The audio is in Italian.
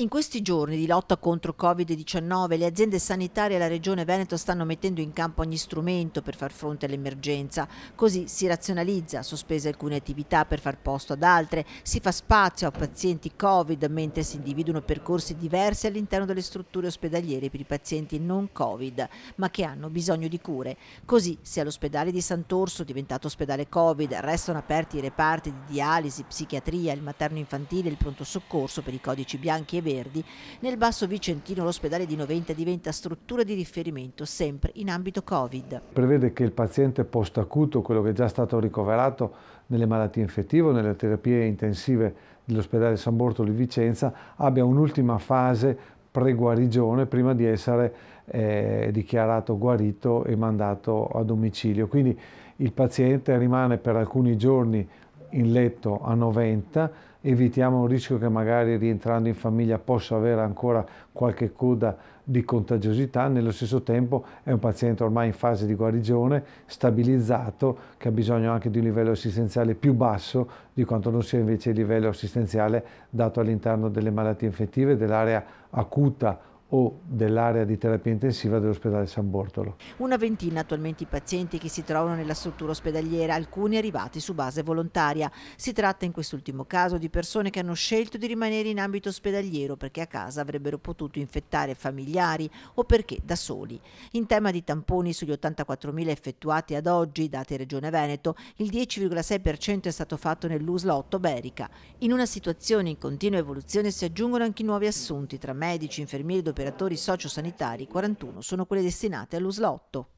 In questi giorni di lotta contro Covid-19 le aziende sanitarie della Regione Veneto stanno mettendo in campo ogni strumento per far fronte all'emergenza. Così si razionalizza, sospese alcune attività per far posto ad altre, si fa spazio a pazienti Covid mentre si individuano percorsi diversi all'interno delle strutture ospedaliere per i pazienti non Covid ma che hanno bisogno di cure. Così se all'ospedale di Sant'Orso, diventato ospedale Covid, restano aperti i reparti di dialisi, psichiatria, il materno infantile e il pronto soccorso per i codici bianchi e verdi, Verdi. Nel Basso Vicentino l'ospedale di Noventa diventa struttura di riferimento sempre in ambito Covid. Prevede che il paziente post-acuto, quello che è già stato ricoverato nelle malattie infettive, o nelle terapie intensive dell'ospedale San Bortolo di Vicenza, abbia un'ultima fase preguarigione prima di essere eh, dichiarato guarito e mandato a domicilio. Quindi il paziente rimane per alcuni giorni in letto a 90, evitiamo un rischio che magari rientrando in famiglia possa avere ancora qualche coda di contagiosità, nello stesso tempo è un paziente ormai in fase di guarigione, stabilizzato, che ha bisogno anche di un livello assistenziale più basso di quanto non sia invece il livello assistenziale dato all'interno delle malattie infettive, dell'area acuta o dell'area di terapia intensiva dell'ospedale San Bortolo. Una ventina attualmente i pazienti che si trovano nella struttura ospedaliera, alcuni arrivati su base volontaria. Si tratta in quest'ultimo caso di persone che hanno scelto di rimanere in ambito ospedaliero perché a casa avrebbero potuto infettare familiari o perché da soli. In tema di tamponi sugli 84.000 effettuati ad oggi, dati Regione Veneto, il 10,6% è stato fatto nell'USLA 8 Berica. In una situazione in continua evoluzione si aggiungono anche nuovi assunti tra medici, infermieri e operatori sociosanitari, 41 sono quelle destinate all'USLA 8.